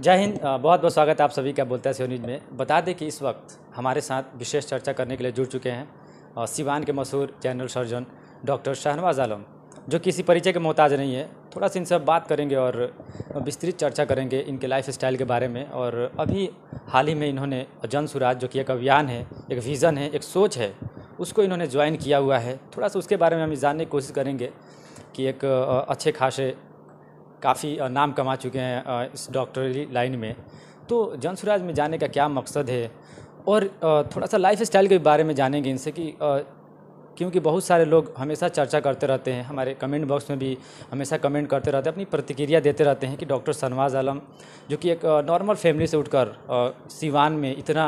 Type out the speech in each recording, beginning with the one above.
जय हिंद बहुत बहुत स्वागत है आप सभी का बोलता है सियो न्यूज में बता दें कि इस वक्त हमारे साथ विशेष चर्चा करने के लिए जुड़ चुके हैं और सिवान के मशहूर general surgeon doctor Shahnawaz Alam जो किसी परिचय के मोहताज नहीं है थोड़ा सा इनसे बात करेंगे और विस्तृत चर्चा करेंगे इनके लाइफ स्टाइल के बारे में और अभी हाल ही में इन्होंने जन सुराज जो कि एक अभियान है एक विज़न है एक सोच है उसको इन्होंने ज्वाइन किया हुआ है थोड़ा सा उसके बारे में हम जानने की कोशिश करेंगे कि एक अच्छे खासे काफ़ी नाम कमा चुके हैं इस डॉक्टरी लाइन में तो जन स्वराज में जाने का क्या मकसद है और थोड़ा सा लाइफ स्टाइल के बारे में जानेंगे इनसे कि क्योंकि बहुत सारे लोग हमेशा चर्चा करते रहते हैं हमारे कमेंट बॉक्स में भी हमेशा कमेंट करते रहते हैं अपनी प्रतिक्रिया देते रहते हैं कि डॉक्टर सनवाज आलम जो कि एक नॉर्मल फैमिली से उठकर सिवान में इतना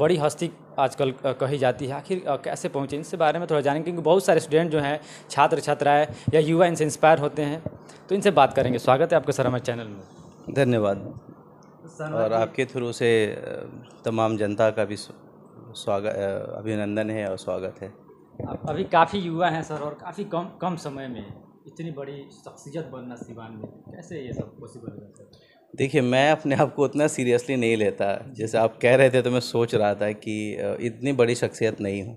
बड़ी हस्ती आजकल कही जाती है आखिर कैसे पहुँचे इसके बारे में थोड़ा जानेंगे क्योंकि बहुत सारे स्टूडेंट जो हैं छात्र छात्राएँ या युवा इनसे इंस्पायर होते हैं तो इनसे बात करेंगे स्वागत है आपका सर हमारे चैनल में धन्यवाद और आपके थ्रू से तमाम जनता का भी स्वागत अभिनंदन है और स्वागत है अभी काफ़ी युवा हैं सर और काफ़ी कम कम समय में इतनी बड़ी शख्सियत बनना सिवान में कैसे ये सब पॉसिबल है देखिए मैं अपने आप को उतना सीरियसली नहीं लेता जैसे आप कह रहे थे तो मैं सोच रहा था कि इतनी बड़ी शख्सियत नहीं हूँ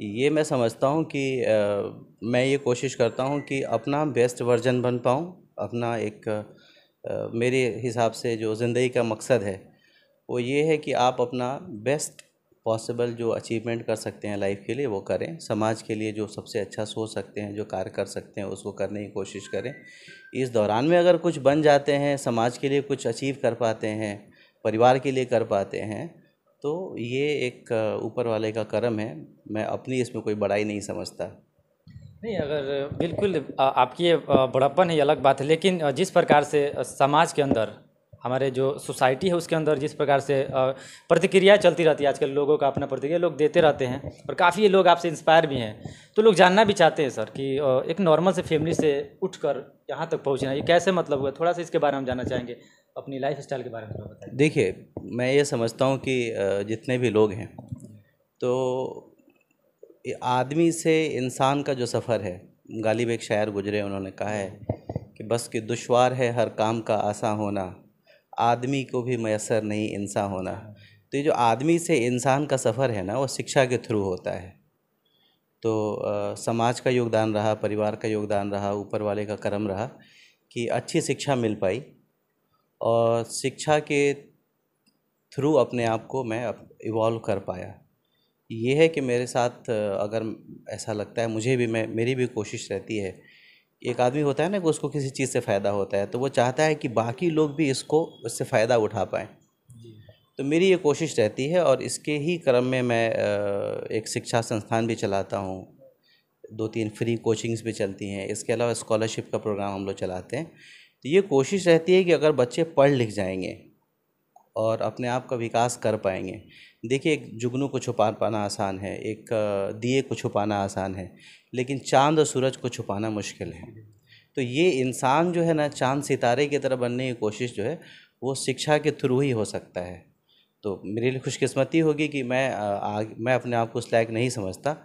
ये मैं समझता हूँ कि मैं ये कोशिश करता हूँ कि अपना बेस्ट वर्जन बन पाऊँ अपना एक मेरे हिसाब से जो ज़िंदगी का मकसद है वो ये है कि आप अपना बेस्ट पॉसिबल जो अचीवमेंट कर सकते हैं लाइफ के लिए वो करें समाज के लिए जो सबसे अच्छा सोच सकते हैं जो कार्य कर सकते हैं उसको करने की कोशिश करें इस दौरान में अगर कुछ बन जाते हैं समाज के लिए कुछ अचीव कर पाते हैं परिवार के लिए कर पाते हैं तो ये एक ऊपर वाले का कर्म है मैं अपनी इसमें कोई बड़ाई नहीं समझता नहीं अगर बिल्कुल आपकी बड़प्पन है अलग बात है लेकिन जिस प्रकार से समाज के अंदर हमारे जो सोसाइटी है उसके अंदर जिस प्रकार से प्रतिक्रिया चलती रहती है आजकल लोगों का अपना प्रतिक्रिया लोग देते रहते हैं और काफ़ी लोग आपसे इंस्पायर भी हैं तो लोग जानना भी चाहते हैं सर कि एक नॉर्मल से फैमिली से उठ कर यहाँ तक पहुँचना ये कैसे मतलब हुआ थोड़ा सा इसके बारे में जानना चाहेंगे अपनी लाइफ स्टाइल के बारे में बताएँ देखिए मैं ये समझता हूँ कि जितने भी लोग हैं तो आदमी से इंसान का जो सफ़र है गालिब एक शायर गुजरे उन्होंने कहा है कि बस कि दुशवार है हर काम का आसान होना आदमी को भी मैसर नहीं इंसान होना तो ये जो आदमी से इंसान का सफ़र है ना वो शिक्षा के थ्रू होता है तो आ, समाज का योगदान रहा परिवार का योगदान रहा ऊपर वाले का कर्म रहा कि अच्छी शिक्षा मिल पाई और शिक्षा के थ्रू अपने आप को मैं इवॉल्व कर पाया ये है कि मेरे साथ अगर ऐसा लगता है मुझे भी मैं मेरी भी कोशिश रहती है एक आदमी होता है ना कि उसको किसी चीज़ से फ़ायदा होता है तो वो चाहता है कि बाकी लोग भी इसको उससे फ़ायदा उठा पाएँ तो मेरी ये कोशिश रहती है और इसके ही क्रम में मैं एक शिक्षा संस्थान भी चलाता हूँ दो तीन फ्री कोचिंग्स भी चलती हैं इसके अलावा स्कॉलरशिप का प्रोग्राम हम लोग चलाते हैं तो ये कोशिश रहती है कि अगर बच्चे पढ़ लिख जाएंगे और अपने आप का विकास कर पाएंगे देखिए एक जुगनू को छुपा पाना आसान है एक दिए को छुपाना आसान है लेकिन चांद और सूरज को छुपाना मुश्किल है तो ये इंसान जो है ना चांद सितारे की तरह बनने की कोशिश जो है वो शिक्षा के थ्रू ही हो सकता है तो मेरे लिए खुशकिस्मती होगी कि मैं आ, मैं अपने आप को उस लायक नहीं समझता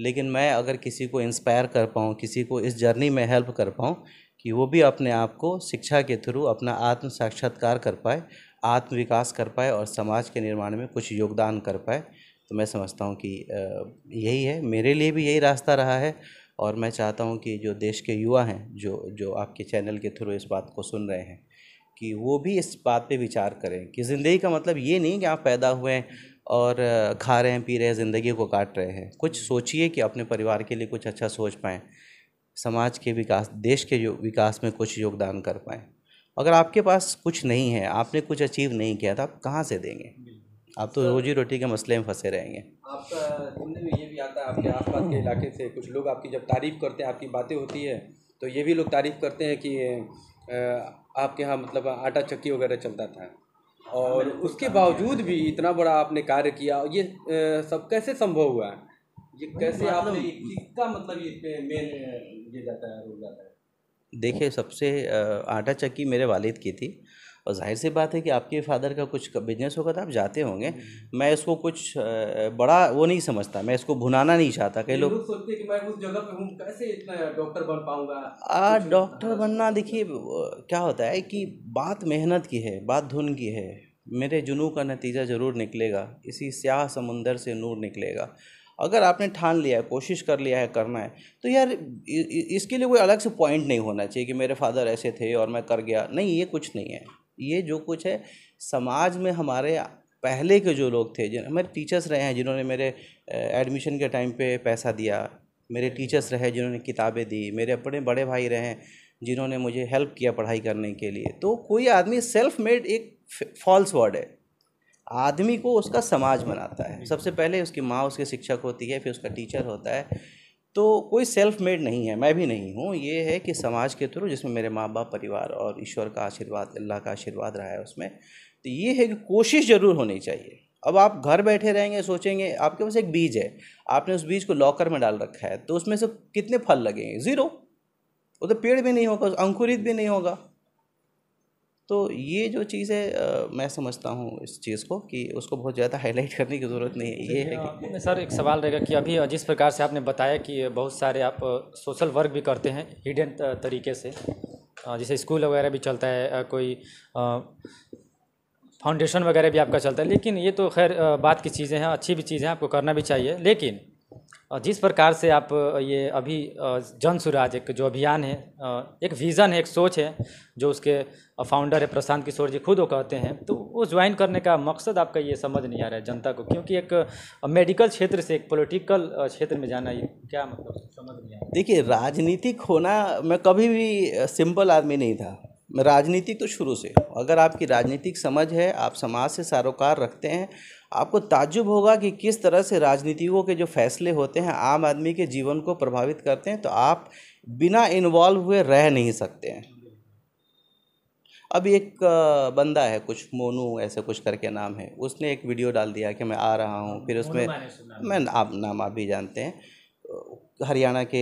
लेकिन मैं अगर किसी को इंस्पायर कर पाऊँ किसी को इस जर्नी में हेल्प कर पाऊँ कि वो भी अपने आप को शिक्षा के थ्रू अपना आत्म साक्षात्कार कर पाए आत्मविकास कर पाए और समाज के निर्माण में कुछ योगदान कर पाए तो मैं समझता हूँ कि यही है मेरे लिए भी यही रास्ता रहा है और मैं चाहता हूँ कि जो देश के युवा हैं जो जो आपके चैनल के थ्रू इस बात को सुन रहे हैं कि वो भी इस बात पे विचार करें कि ज़िंदगी का मतलब ये नहीं कि आप पैदा हुए हैं और खा रहे हैं पी रहे हैं ज़िंदगी को काट रहे हैं कुछ सोचिए कि अपने परिवार के लिए कुछ अच्छा सोच पाएँ समाज के विकास देश के विकास में कुछ योगदान कर पाएँ अगर आपके पास कुछ नहीं है आपने कुछ अचीव नहीं किया तो आप कहाँ से देंगे आप तो रोजी रोटी के मसले में फंसे रहेंगे आपका में ये भी आता है आपके आसपास के इलाके से कुछ लोग आपकी जब तारीफ़ करते हैं आपकी बातें होती है तो ये भी लोग तारीफ़ करते हैं कि आपके यहाँ मतलब आटा चक्की वगैरह चलता था और उसके बावजूद भी इतना बड़ा आपने कार्य किया ये सब कैसे संभव हुआ है ये कैसे आपने मतलब, किसका मतलब ये मेन ये जाता है रोल जाता है देखिए सबसे आटा चक्की मेरे वालिद की थी और जाहिर सी बात है कि आपके फादर का कुछ बिजनेस होगा तो आप जाते होंगे हम्म। मैं इसको कुछ बड़ा वो नहीं समझता मैं इसको भुनाना नहीं चाहता कई लोग सोचते कि मैं उस जगह पे हूँ कैसे इतना डॉक्टर बन पाऊँगा डॉक्टर बनना देखिए क्या होता है कि बात मेहनत की है बात धुन की है मेरे जुनू का नतीजा ज़रूर निकलेगा इसी स्याह समुंदर से नूर निकलेगा अगर आपने ठान लिया है कोशिश कर लिया है करना है तो यार इसके लिए कोई अलग से पॉइंट नहीं होना चाहिए कि मेरे फादर ऐसे थे और मैं कर गया नहीं ये कुछ नहीं है ये जो कुछ है समाज में हमारे पहले के जो लोग थे जिन हमारे टीचर्स रहे हैं जिन्होंने मेरे एडमिशन के टाइम पे पैसा दिया मेरे टीचर्स रहे जिन्होंने किताबें दी मेरे अपने बड़े भाई रहे जिन्होंने मुझे हेल्प किया पढ़ाई करने के लिए तो कोई आदमी सेल्फ मेड एक फॉल्स वर्ड है आदमी को उसका समाज बनाता है सबसे पहले उसकी माँ उसके शिक्षक होती है फिर उसका टीचर होता है तो कोई सेल्फ मेड नहीं है मैं भी नहीं हूँ ये है कि समाज के थ्रू जिसमें मेरे माँ बाप परिवार और ईश्वर का आशीर्वाद अल्लाह का आशीर्वाद रहा है उसमें तो ये है कि कोशिश ज़रूर होनी चाहिए अब आप घर बैठे रहेंगे सोचेंगे आपके पास एक बीज है आपने उस बीज को लॉकर में डाल रखा है तो उसमें से कितने फल लगेंगे ज़ीरो वो तो पेड़ भी नहीं होगा अंकुरित भी नहीं होगा तो ये जो चीज़ है मैं समझता हूँ इस चीज़ को कि उसको बहुत ज़्यादा हाईलाइट करने की ज़रूरत नहीं है ये है कि सर एक सवाल रहेगा कि अभी जिस प्रकार से आपने बताया कि बहुत सारे आप सोशल वर्क भी करते हैं हिडन तरीके से जैसे स्कूल वगैरह भी चलता है कोई फाउंडेशन वगैरह भी आपका चलता है लेकिन ये तो खैर बात की चीज़ें हैं अच्छी भी चीज़ें हैं आपको करना भी चाहिए लेकिन जिस प्रकार से आप ये अभी जन सुराज एक जो अभियान है एक विज़न है एक सोच है जो उसके फाउंडर है प्रशांत किशोर जी खुद वो कहते हैं तो वो ज्वाइन करने का मकसद आपका ये समझ नहीं आ रहा है जनता को क्योंकि एक मेडिकल क्षेत्र से एक पॉलिटिकल क्षेत्र में जाना ये क्या मतलब समझ नहीं आ रहा देखिए राजनीतिक होना मैं कभी भी सिंपल आदमी नहीं था राजनीति तो शुरू से अगर आपकी राजनीतिक समझ है आप समाज से सारोकार रखते हैं आपको ताज्जुब होगा कि किस तरह से राजनीतिकों के जो फैसले होते हैं आम आदमी के जीवन को प्रभावित करते हैं तो आप बिना इन्वॉल्व हुए रह नहीं सकते हैं अभी एक बंदा है कुछ मोनू ऐसे कुछ करके नाम है उसने एक वीडियो डाल दिया कि मैं आ रहा हूँ फिर उसमें मैं आप नाम आप भी जानते हैं हरियाणा के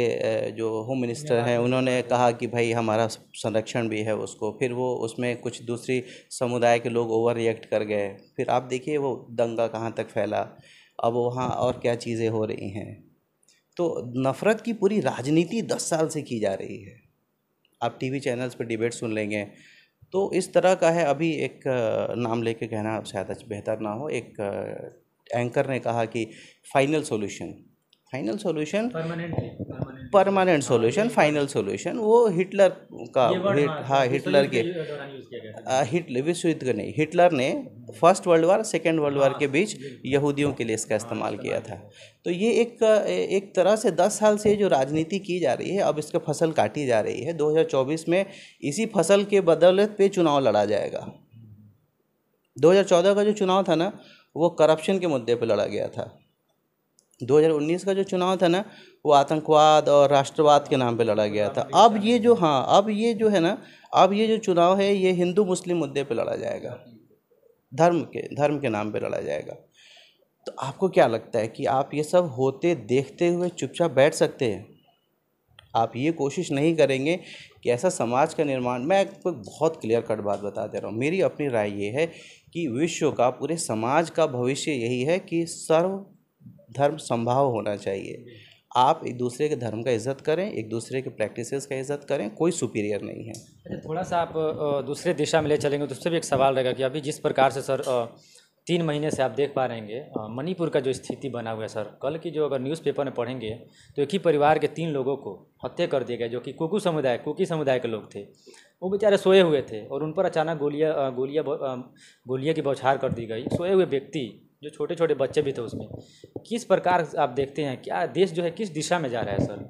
जो होम मिनिस्टर हैं उन्होंने कहा कि भाई हमारा संरक्षण भी है उसको फिर वो उसमें कुछ दूसरी समुदाय के लोग ओवर रिएक्ट कर गए फिर आप देखिए वो दंगा कहाँ तक फैला अब वहाँ और क्या चीज़ें हो रही हैं तो नफ़रत की पूरी राजनीति दस साल से की जा रही है आप टीवी चैनल्स पर डिबेट सुन लेंगे तो इस तरह का है अभी एक नाम लेके कहना शायद बेहतर ना हो एक एंकर ने कहा कि final solution final solution permanent solution final solution वो हिटलर का हिट, हाँ हिटलर हाँ, तो के हिटलर विश्व युद्ध का नहीं हिटलर ने first world war second world war के बीच यहूदियों के लिए इसका हाँ, इस्तेमाल किया था तो ये एक एक तरह से दस साल से जो राजनीति की जा रही है अब इसका फसल काटी जा रही है 2024 में इसी फसल के बदौलत पे चुनाव लड़ा जाएगा 2014 का जो चुनाव था ना वो करप्शन के मुद्दे पे लड़ा गया था 2019 का जो चुनाव था ना वो आतंकवाद और राष्ट्रवाद के नाम पे लड़ा गया था अब ये जो हाँ अब ये जो है ना अब ये जो चुनाव है ये हिंदू मुस्लिम मुद्दे पे लड़ा जाएगा धर्म के धर्म के नाम पे लड़ा जाएगा तो आपको क्या लगता है कि आप ये सब होते देखते हुए चुपचाप बैठ सकते हैं आप ये कोशिश नहीं करेंगे कि ऐसा समाज का निर्माण मैं आपको बहुत क्लियर कट बात बता दे रहा हूँ मेरी अपनी राय ये है कि विश्व का पूरे समाज का भविष्य यही है कि सर्व धर्म संभाव होना चाहिए आप एक दूसरे के धर्म का इज्जत करें एक दूसरे के प्रैक्टिसेस का इज्जत करें कोई सुपीरियर नहीं है अच्छा थोड़ा सा आप दूसरे दिशा में ले चलेंगे तो उससे भी एक सवाल रहेगा कि अभी जिस प्रकार से सर तीन महीने से आप देख पा रहेंगे मणिपुर का जो स्थिति बना हुआ है सर कल की जो अगर न्यूज़पेपर में पढ़ेंगे तो एक ही परिवार के तीन लोगों को हत्या कर दिया गया जो कि कुकू समुदाय कुकी समुदाय के लोग थे वो बेचारे सोए हुए थे और उन पर अचानक गोलियाँ गोलियाँ गोलियाँ की बौछार कर दी गई सोए हुए व्यक्ति जो छोटे छोटे बच्चे भी थे उसमें किस प्रकार आप देखते हैं क्या देश जो है किस दिशा में जा रहा है सर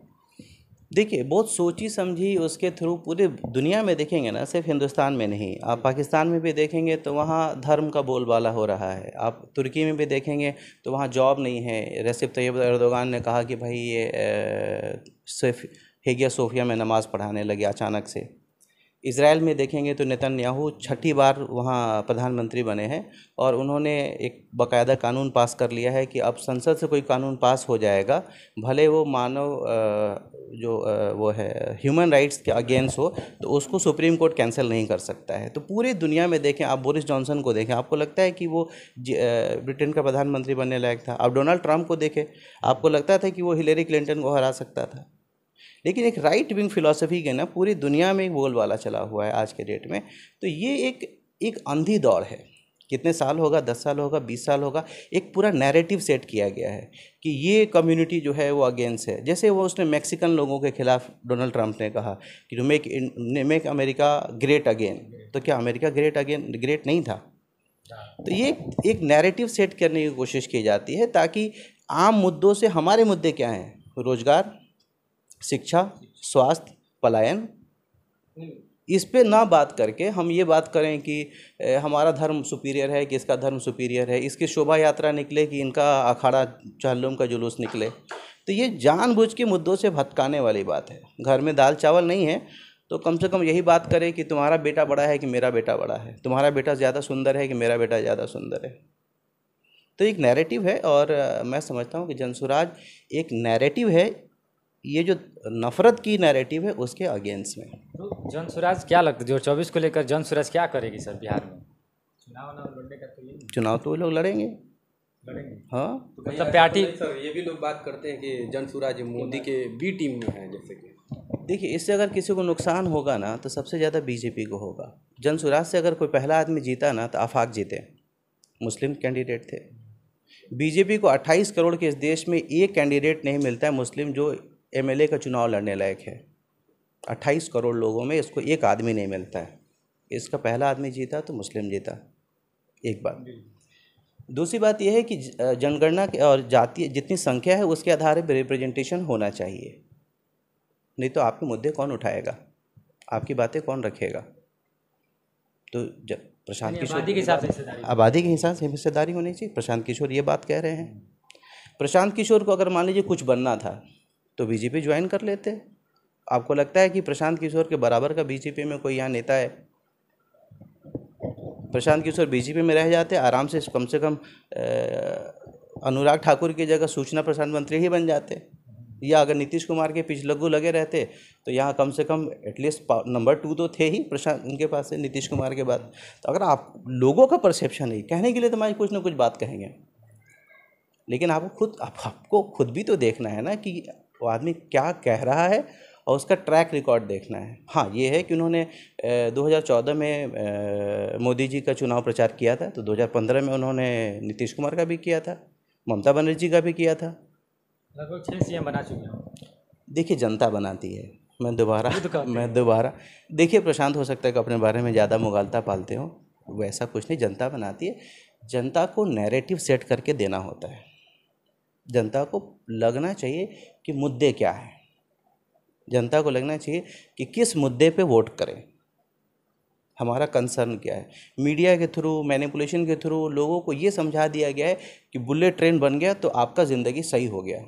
देखिए बहुत सोची समझी उसके थ्रू पूरे दुनिया में देखेंगे ना सिर्फ हिंदुस्तान में नहीं आप हम्म। पाकिस्तान में भी देखेंगे तो वहाँ धर्म का बोलबाला हो रहा है आप तुर्की में भी देखेंगे तो वहाँ जॉब नहीं है रसिफ़ तैयब एर्दोगान ने कहा कि भाई ये सिर्फ हेगिया सोफिया में नमाज़ पढ़ाने लगे अचानक से इसराइल में देखेंगे तो नेतन्याहू छठी बार वहाँ प्रधानमंत्री बने हैं और उन्होंने एक बकायदा कानून पास कर लिया है कि अब संसद से कोई कानून पास हो जाएगा भले वो मानव जो वो है ह्यूमन राइट्स के अगेंस्ट हो तो उसको सुप्रीम कोर्ट कैंसिल नहीं कर सकता है तो पूरे दुनिया में देखें आप बोरिस जॉनसन को देखें आपको लगता है कि वो ब्रिटेन का प्रधानमंत्री बनने लायक था आप डोनाल्ड ट्रंप को देखें आपको लगता था कि वो हिलेरी क्लिंटन को हरा सकता था लेकिन एक राइट विंग फिलासफी के ना पूरी दुनिया में एक बोलबाला चला हुआ है आज के डेट में तो ये एक एक अंधी दौड़ है कितने साल होगा दस साल होगा बीस साल होगा एक पूरा नैरेटिव सेट किया गया है कि ये कम्युनिटी जो है वो अगेंस्ट है जैसे वो उसने मैक्सिकन लोगों के खिलाफ डोनाल्ड ट्रंप ने कहा कि to make make America great again तो क्या अमेरिका ग्रेट अगेन ग्रेट नहीं था तो ये एक नैरेटिव सेट करने की कोशिश की जाती है ताकि आम मुद्दों से हमारे मुद्दे क्या हैं रोज़गार शिक्षा स्वास्थ्य पलायन इस पे ना बात करके हम ये बात करें कि हमारा धर्म सुपीरियर है कि इसका धर्म सुपीरियर है इसकी शोभा यात्रा निकले कि इनका अखाड़ा चहलुम का जुलूस निकले तो ये जानबूझ के मुद्दों से भटकाने वाली बात है घर में दाल चावल नहीं है तो कम से कम यही बात करें कि तुम्हारा बेटा बड़ा है कि मेरा बेटा बड़ा है तुम्हारा बेटा ज़्यादा सुंदर है कि मेरा बेटा ज़्यादा सुंदर है तो एक नैरेटिव है और मैं समझता हूँ कि जनसुराज एक नैरेटिव है ये जो नफरत की नैरेटिव है उसके अगेंस्ट में तो जन स्वराज क्या लगता है जो चौबीस को लेकर जन स्वराज क्या करेगी सर बिहार में चुनाव लड़ने तो चुनाव तो वो लोग लड़ेंगे हाँ तो मतलब पार्टी सर ये भी लोग बात करते हैं कि जन स्वराज मोदी के बी टीम में है जैसे कि देखिए इससे अगर किसी को नुकसान होगा ना तो सबसे ज़्यादा बीजेपी को होगा जन स्वराज से अगर कोई पहला आदमी जीता ना तो आफाक जीते मुस्लिम कैंडिडेट थे बीजेपी को 28 करोड़ के इस देश में एक कैंडिडेट नहीं मिलता है मुस्लिम जो एमएलए का चुनाव लड़ने लायक है 28 करोड़ लोगों में इसको एक आदमी नहीं मिलता है इसका पहला आदमी जीता तो मुस्लिम जीता एक बात दूसरी बात यह है कि जनगणना और जाति जितनी संख्या है उसके आधार पर रिप्रेजेंटेशन होना चाहिए नहीं तो आपके मुद्दे कौन उठाएगा आपकी बातें कौन रखेगा तो जब प्रशांत किशोर के हिसाब से आबादी के हिसाब से हिस्सेदारी होनी चाहिए प्रशांत किशोर ये बात कह रहे हैं प्रशांत किशोर को अगर मान लीजिए कुछ बनना था तो बीजेपी ज्वाइन कर लेते आपको लगता है कि प्रशांत किशोर के बराबर का बीजेपी में कोई यहाँ नेता है प्रशांत किशोर बीजेपी में रह जाते आराम से कम से कम अनुराग ठाकुर की जगह सूचना प्रसारण मंत्री ही बन जाते या अगर नीतीश कुमार के लगू लगे रहते तो यहाँ कम से कम एटलीस्ट नंबर टू तो थे ही प्रशांत उनके पास से नीतीश कुमार के बाद तो अगर आप लोगों का परसेप्शन है कहने के लिए तो मैं कुछ ना कुछ बात कहेंगे लेकिन आपको खुद आप, आपको खुद भी तो देखना है ना कि वो आदमी क्या कह रहा है और उसका ट्रैक रिकॉर्ड देखना है हाँ ये है कि उन्होंने 2014 में मोदी जी का चुनाव प्रचार किया था तो 2015 में उन्होंने नीतीश कुमार का भी किया था ममता बनर्जी का भी किया था लगभग छः सी बना चुके हैं देखिए जनता बनाती है मैं दोबारा मैं दोबारा देखिए प्रशांत हो सकता है कि अपने बारे में ज़्यादा मुगालता पालते हो वैसा कुछ नहीं जनता बनाती है जनता को नैरेटिव सेट करके देना होता है जनता को लगना चाहिए कि मुद्दे क्या हैं जनता को लगना चाहिए कि किस मुद्दे पे वोट करें हमारा कंसर्न क्या है मीडिया के थ्रू मैनिपुलेशन के थ्रू लोगों को ये समझा दिया गया है कि बुलेट ट्रेन बन गया तो आपका ज़िंदगी सही हो गया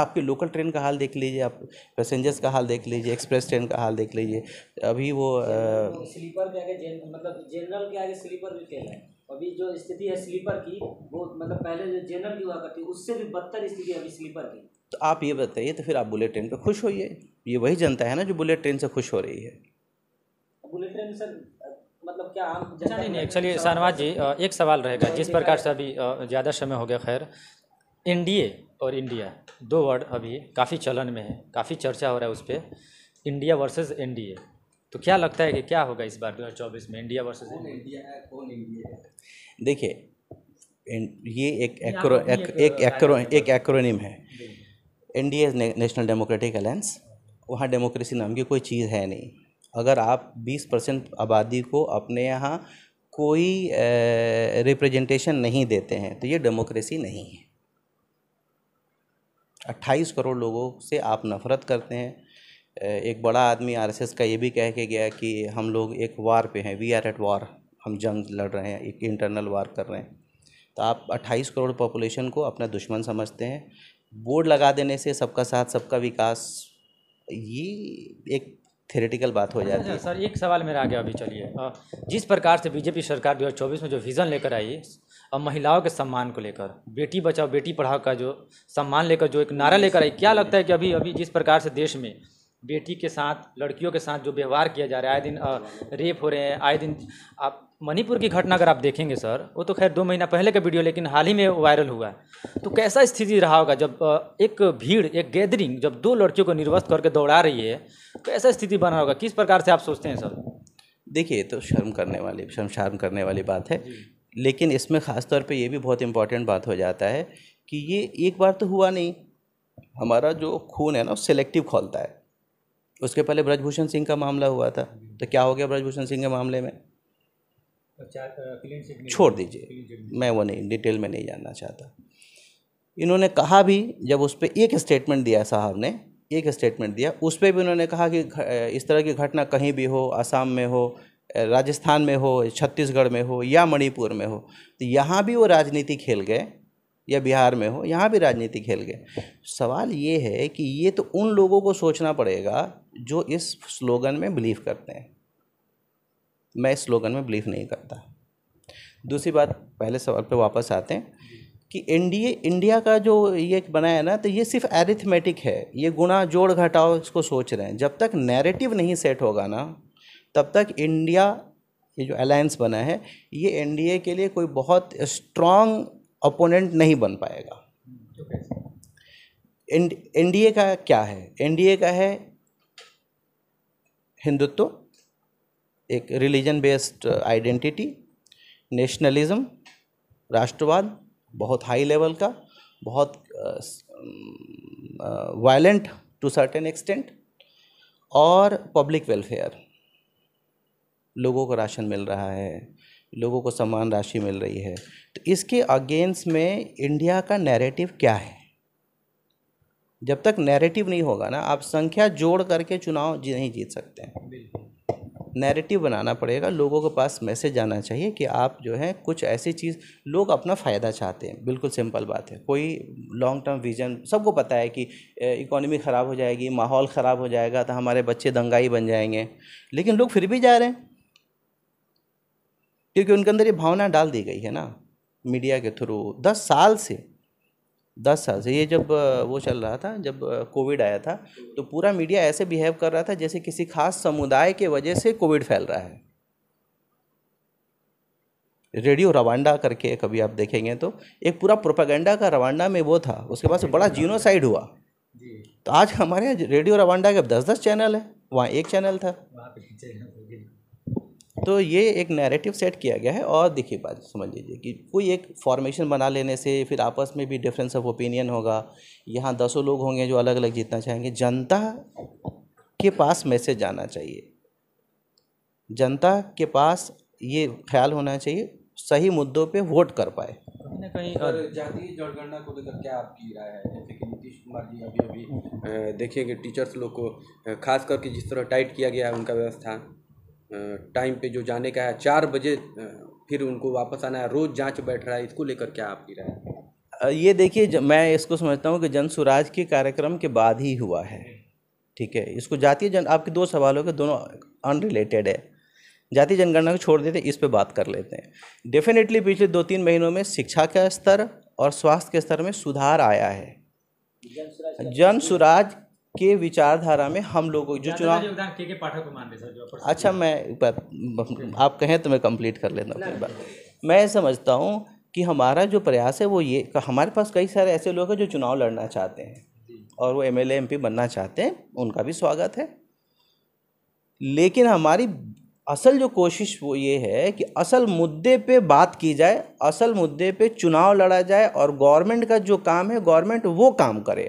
आपके लोकल ट्रेन का हाल देख लीजिए आप पैसेंजर्स का हाल देख लीजिए एक्सप्रेस ट्रेन का हाल देख लीजिए अभी वो स्लीपर के आगे मतलब जनरल के आगे स्लीपर भी है अभी जो स्थिति है स्लीपर की वो मतलब पहले जो जनरल की हुआ करती उससे भी बदतर स्थिति अभी स्लीपर की तो आप ये बताइए तो फिर आप बुलेट ट्रेन पर खुश होइए ये वही जनता है ना जो बुलेट ट्रेन से खुश हो रही है बुलेट ट्रेन सर मतलब क्या अच्छा, नहीं नहीं एक्चुअली शाहनवाज जी मतलब एक सवाल रहेगा जिस प्रकार से अभी ज़्यादा समय हो गया खैर एन और इंडिया दो वर्ड अभी काफ़ी चलन में है काफ़ी चर्चा हो रहा है उस पर इंडिया वर्सेज एन तो क्या लगता है कि क्या होगा इस बार 2024 में इंडिया वर्सेस इंडिया है कौन इंडिया है देखिए ये एक एक्रो एक एक्रो एक एक्रोनिम uh, है इंडिया नेशनल डेमोक्रेटिक अलायंस वहाँ डेमोक्रेसी नाम की कोई चीज़ है नहीं अगर आप 20 परसेंट आबादी को अपने यहाँ कोई रिप्रेजेंटेशन नहीं देते हैं तो ये डेमोक्रेसी नहीं है 28 करोड़ लोगों से आप नफ़रत करते हैं एक बड़ा आदमी आरएसएस का ये भी कह के गया कि हम लोग एक वार पे हैं वी आर एट वार हम जंग लड़ रहे हैं एक इंटरनल वार कर रहे हैं तो आप 28 करोड़ पॉपुलेशन को अपना दुश्मन समझते हैं बोर्ड लगा देने से सबका साथ सबका विकास ये एक थेरेटिकल बात हो जाती है सर एक सवाल मेरा आ गया अभी चलिए जिस प्रकार से बीजेपी सरकार दो में जो विज़न लेकर आई और महिलाओं के सम्मान को लेकर बेटी बचाओ बेटी पढ़ाओ का जो सम्मान लेकर जो एक नारा लेकर आई क्या लगता है कि अभी अभी जिस प्रकार से देश में बेटी के साथ लड़कियों के साथ जो व्यवहार किया जा रहा है आए दिन रेप हो रहे हैं आए दिन आप मणिपुर की घटना अगर आप देखेंगे सर वो तो खैर दो महीना पहले का वीडियो लेकिन हाल ही में वायरल हुआ है तो कैसा स्थिति रहा होगा जब एक भीड़ एक गैदरिंग जब दो लड़कियों को निर्वस्त करके दौड़ा रही है तो स्थिति बना होगा किस प्रकार से आप सोचते हैं सर देखिए तो शर्म करने वाली शर्म शर्म करने वाली बात है लेकिन इसमें ख़ासतौर पर यह भी बहुत इंपॉर्टेंट बात हो जाता है कि ये एक बार तो हुआ नहीं हमारा जो खून है ना वो खोलता है उसके पहले ब्रजभूषण सिंह का मामला हुआ था तो क्या हो गया ब्रजभूषण सिंह के मामले में छोड़ दीजिए मैं वो नहीं डिटेल में नहीं जानना चाहता इन्होंने कहा भी जब उस पर एक स्टेटमेंट दिया साहब ने एक स्टेटमेंट दिया उस पर भी उन्होंने कहा कि इस तरह की घटना कहीं भी हो आसाम में हो राजस्थान में हो छत्तीसगढ़ में हो या मणिपुर में हो तो यहाँ भी वो राजनीति खेल गए या बिहार में हो यहाँ भी राजनीति खेल गए सवाल ये है कि ये तो उन लोगों को सोचना पड़ेगा जो इस स्लोगन में बिलीव करते हैं मैं इस स्लोगन में बिलीव नहीं करता दूसरी बात पहले सवाल पे वापस आते हैं कि इंडिये इंडिया का जो ये बना है ना तो ये सिर्फ एरिथमेटिक है ये गुणा जोड़ घटाओ इसको सोच रहे हैं जब तक नैरेटिव नहीं सेट होगा ना तब तक इंडिया ये जो अलायंस बना है ये एनडीए के लिए कोई बहुत स्ट्रॉन्ग अपोनेंट नहीं बन पाएगा एन डी ए का क्या है एन डी ए का है हिंदुत्व एक रिलीजन बेस्ड आइडेंटिटी नेशनलिज्म राष्ट्रवाद बहुत हाई लेवल का बहुत वायलेंट टू सर्टेन एक्सटेंट और पब्लिक वेलफेयर लोगों को राशन मिल रहा है लोगों को समान राशि मिल रही है तो इसके अगेंस्ट में इंडिया का नैरेटिव क्या है जब तक नैरेटिव नहीं होगा ना आप संख्या जोड़ करके चुनाव जी नहीं जीत सकते हैं नैरेटिव बनाना पड़ेगा लोगों के पास मैसेज आना चाहिए कि आप जो है कुछ ऐसी चीज़ लोग अपना फ़ायदा चाहते हैं बिल्कुल सिंपल बात है कोई लॉन्ग टर्म विजन सबको पता है कि इकोनॉमी ख़राब हो जाएगी माहौल ख़राब हो जाएगा तो हमारे बच्चे दंगाई बन जाएंगे लेकिन लोग फिर भी जा रहे हैं क्योंकि उनके अंदर ये भावना डाल दी गई है ना मीडिया के थ्रू दस साल से दस साल से ये जब वो चल रहा था जब कोविड आया था तो पूरा मीडिया ऐसे बिहेव कर रहा था जैसे किसी खास समुदाय के वजह से कोविड फैल रहा है रेडियो रवांडा करके कभी आप देखेंगे तो एक पूरा प्रोपागेंडा का रवांडा में वो था उसके बाद से बड़ा जीनोसाइड हुआ तो आज हमारे रेडियो रवांडा के दस दस चैनल है वहाँ एक चैनल था तो ये एक नैरेटिव सेट किया गया है और देखिए बात समझ लीजिए कि कोई एक फॉर्मेशन बना लेने से फिर आपस में भी डिफरेंस ऑफ ओपिनियन होगा यहाँ दसों लोग होंगे जो अलग अलग जीतना चाहेंगे जनता के पास मैसेज जाना चाहिए जनता के पास ये ख्याल होना चाहिए सही मुद्दों पे वोट कर पाए कहीं कहीं और जातीय जनगणना को लेकर क्या आपकी राय है जैसे कि नीतीश कुमार जी अभी अभी देखेंगे टीचर्स लोग को खास करके जिस तरह टाइट किया गया है उनका व्यवस्था टाइम पे जो जाने का है चार बजे फिर उनको वापस आना है रोज़ जांच बैठ रहा है इसको लेकर क्या आपकी राय ये देखिए मैं इसको समझता हूँ कि जन स्वराज के कार्यक्रम के बाद ही हुआ है ठीक है इसको जातीय जन आपके दो सवालों के दोनों अनरिलेटेड है जातीय जनगणना को छोड़ देते इस पर बात कर लेते हैं डेफिनेटली पिछले दो तीन महीनों में शिक्षा का स्तर और स्वास्थ्य के स्तर में सुधार आया है जन सुराज के विचारधारा में हम लोगों जो चुनाव के के पाठक अच्छा मैं आप कहें तो मैं कंप्लीट कर लेता हूँ बात मैं समझता हूँ कि हमारा जो प्रयास है वो ये हमारे पास कई सारे ऐसे लोग हैं जो चुनाव लड़ना चाहते हैं और वो एम एल एम पी बनना चाहते हैं उनका भी स्वागत है लेकिन हमारी असल जो कोशिश वो ये है कि असल मुद्दे पे बात की जाए असल मुद्दे पे चुनाव लड़ा जाए और गवर्नमेंट का जो काम है गवर्नमेंट वो काम करे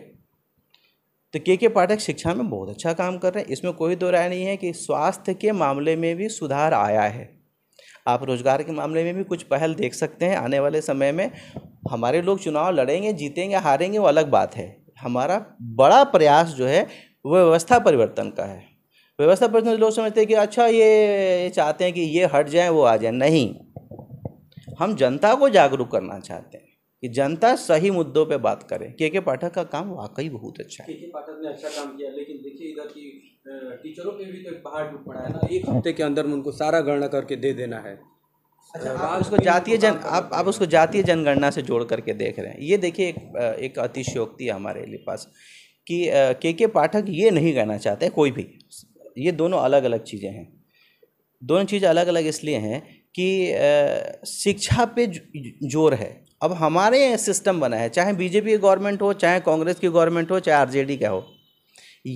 तो के के पाठक शिक्षा में बहुत अच्छा काम कर रहे हैं इसमें कोई दो राय नहीं है कि स्वास्थ्य के मामले में भी सुधार आया है आप रोजगार के मामले में भी कुछ पहल देख सकते हैं आने वाले समय में हमारे लोग चुनाव लड़ेंगे जीतेंगे हारेंगे वो अलग बात है हमारा बड़ा प्रयास जो है वो व्यवस्था परिवर्तन का है व्यवस्था परिवर्तन लोग समझते हैं कि अच्छा ये चाहते हैं कि ये हट जाए वो आ जाए नहीं हम जनता को जागरूक करना चाहते हैं कि जनता सही मुद्दों पे बात करे के के पाठक का काम वाकई बहुत अच्छा है के के पाठक ने अच्छा काम किया लेकिन देखिए इधर की टीचरों पे भी तो पहाड़ टूट पड़ा है ना एक हफ्ते के अंदर उनको सारा गणना करके दे देना है अच्छा आप उसको जातीय जन आप आप उसको जातीय जनगणना से जोड़ करके देख रहे हैं ये देखिए एक एक अतिशयोक्ति है हमारे लिए पास कि के के पाठक ये नहीं कहना चाहते कोई भी ये दोनों अलग अलग चीज़ें हैं दोनों चीज़ अलग अलग इसलिए हैं कि शिक्षा पे जोर है अब हमारे सिस्टम बना है चाहे बीजेपी की गवर्नमेंट हो चाहे कांग्रेस की गवर्नमेंट हो चाहे आरजेडी का हो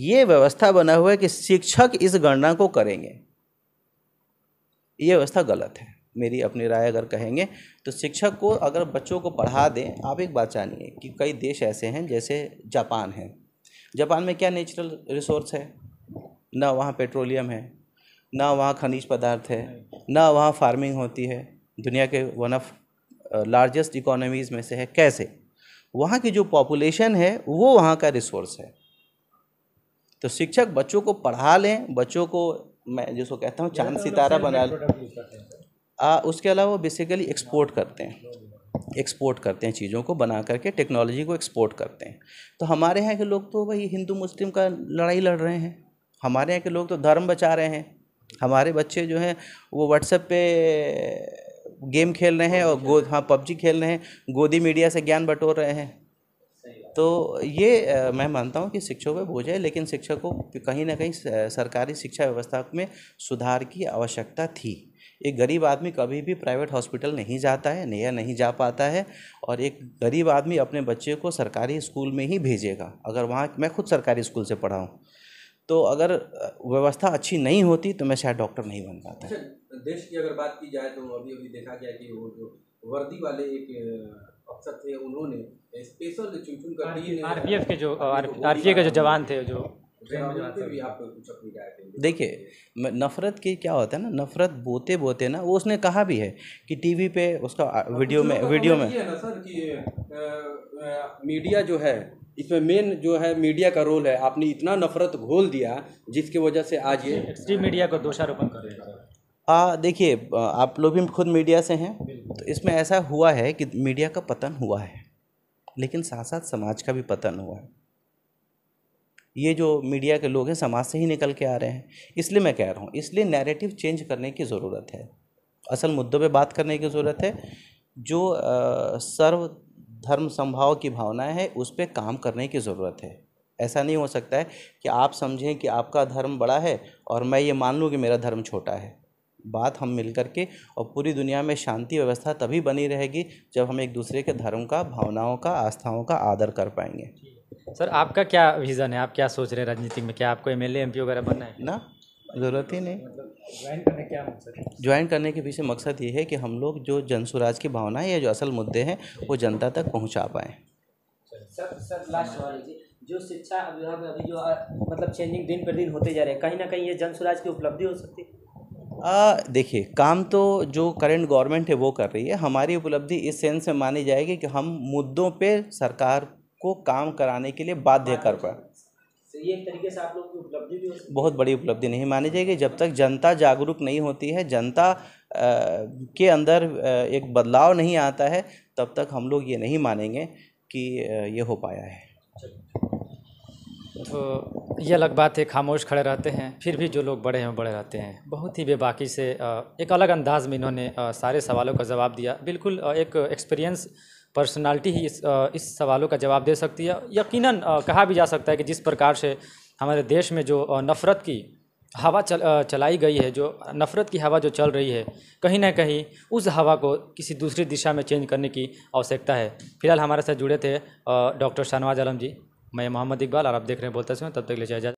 ये व्यवस्था बना हुआ है कि शिक्षक इस गणना को करेंगे ये व्यवस्था गलत है मेरी अपनी राय अगर कहेंगे तो शिक्षक को अगर बच्चों को पढ़ा दें आप एक बात जानिए कि कई देश ऐसे हैं जैसे जापान है जापान में क्या नेचुरल रिसोर्स है ना वहाँ पेट्रोलियम है ना वहाँ खनिज पदार्थ है ना वहाँ फार्मिंग होती है दुनिया के वन ऑफ लार्जेस्ट इकोनॉमीज़ में से है कैसे वहाँ की जो पॉपुलेशन है वो वहाँ का रिसोर्स है तो शिक्षक बच्चों को पढ़ा लें बच्चों को मैं जिसको कहता हूँ चांद तो सितारा बना लें उसके अलावा वो बेसिकली एक्सपोर्ट करते हैं एक्सपोर्ट करते हैं चीज़ों को बना करके टेक्नोलॉजी को एक्सपोर्ट करते हैं तो हमारे यहाँ के लोग तो भाई हिंदू मुस्लिम का लड़ाई लड़ रहे हैं हमारे यहाँ के लोग तो धर्म बचा रहे हैं हमारे बच्चे जो हैं वो व्हाट्सएप पे गेम खेल रहे हैं और गोद हाँ पबजी खेल रहे हैं गोदी मीडिया से ज्ञान बटोर रहे हैं तो ये मैं मानता हूँ कि शिक्षकों पर बोझ है लेकिन शिक्षकों कहीं ना कहीं सरकारी शिक्षा व्यवस्था में सुधार की आवश्यकता थी एक गरीब आदमी कभी भी प्राइवेट हॉस्पिटल नहीं जाता है नया नहीं जा पाता है और एक गरीब आदमी अपने बच्चे को सरकारी स्कूल में ही भेजेगा अगर वहाँ मैं खुद सरकारी स्कूल से पढ़ाऊँ तो अगर व्यवस्था अच्छी नहीं होती तो मैं शायद डॉक्टर नहीं बन पाता अच्छा, देश की अगर बात की जाए तो अभी अभी देखा गया कि वो जो वर्दी वाले एक अफसर थे उन्होंने स्पेशल चुन चुन कर आरपीएफ के जो आरपीएफ के जो जवान थे जो तो देखिए नफ़रत की क्या होता है ना नफ़रत बोते बोते ना वो उसने कहा भी है कि टीवी पे उसका हाँ, वीडियो तो में वीडियो में मीडिया जो है इसमें मेन जो है मीडिया का रोल है आपने इतना नफ़रत घोल दिया जिसकी वजह से आज ये एक्सट्रीम मीडिया का दोषारोपण कर रहे हैं देखिए आप लोग भी खुद मीडिया से हैं तो इसमें ऐसा हुआ है कि मीडिया का पतन हुआ है लेकिन साथ साथ समाज का भी पतन हुआ है ये जो मीडिया के लोग हैं समाज से ही निकल के आ रहे हैं इसलिए मैं कह रहा हूँ इसलिए नैरेटिव चेंज करने की ज़रूरत है असल मुद्दों पे बात करने की ज़रूरत है जो सर्वधर्म सर्व धर्म संभाव की भावना है उस पर काम करने की ज़रूरत है ऐसा नहीं हो सकता है कि आप समझें कि आपका धर्म बड़ा है और मैं ये मान लूँ कि मेरा धर्म छोटा है बात हम मिल कर के और पूरी दुनिया में शांति व्यवस्था तभी बनी रहेगी जब हम एक दूसरे के धर्म का भावनाओं का आस्थाओं का आदर कर पाएंगे सर आपका क्या विज़न है आप क्या सोच रहे हैं राजनीति में क्या आपको एम एल वगैरह बनना है ना ज़रूरत ही नहीं ज्वाइन मतलब करने क्या मकसद ज्वाइन करने के पीछे मकसद ये है कि हम लोग जो जनसुराज की भावना है या जो असल मुद्दे हैं वो जनता तक पहुँचा पाएँ सर सर लास्ट सवाल जो शिक्षा विभाग में अभी जो मतलब चेंजिंग दिन पर दिन होते जा रहे हैं कहीं ना कहीं ये जनसुराज की उपलब्धि हो सकती है देखिए काम तो जो करंट गवर्नमेंट है वो कर रही है हमारी उपलब्धि इस सेंस में मानी जाएगी कि हम मुद्दों पे सरकार को काम कराने के लिए बाध्य कर पाए ये तरीके से आप लोग की उपलब्धि भी बहुत बड़ी उपलब्धि नहीं मानी जाएगी जब तक जनता जागरूक नहीं होती है जनता के अंदर एक बदलाव नहीं आता है तब तक हम लोग ये नहीं मानेंगे कि ये हो पाया है तो ये अलग बात है खामोश खड़े रहते हैं फिर भी जो लोग बड़े हैं बड़े रहते हैं बहुत ही बेबाकी से एक अलग अंदाज में इन्होंने सारे सवालों का जवाब दिया बिल्कुल एक एक्सपीरियंस पर्सनालिटी ही इस इस सवालों का जवाब दे सकती है यकीनन कहा भी जा सकता है कि जिस प्रकार से हमारे देश में जो नफ़रत की हवा चल चलाई गई है जो नफ़रत की हवा जो चल रही है कहीं ना कहीं उस हवा को किसी दूसरी दिशा में चेंज करने की आवश्यकता है फिलहाल हमारे साथ जुड़े थे डॉक्टर शाहनवाज आलम जी मैं मोहम्मद इकबाल और आप देख रहे हैं बोलते समय तब तक ले जाए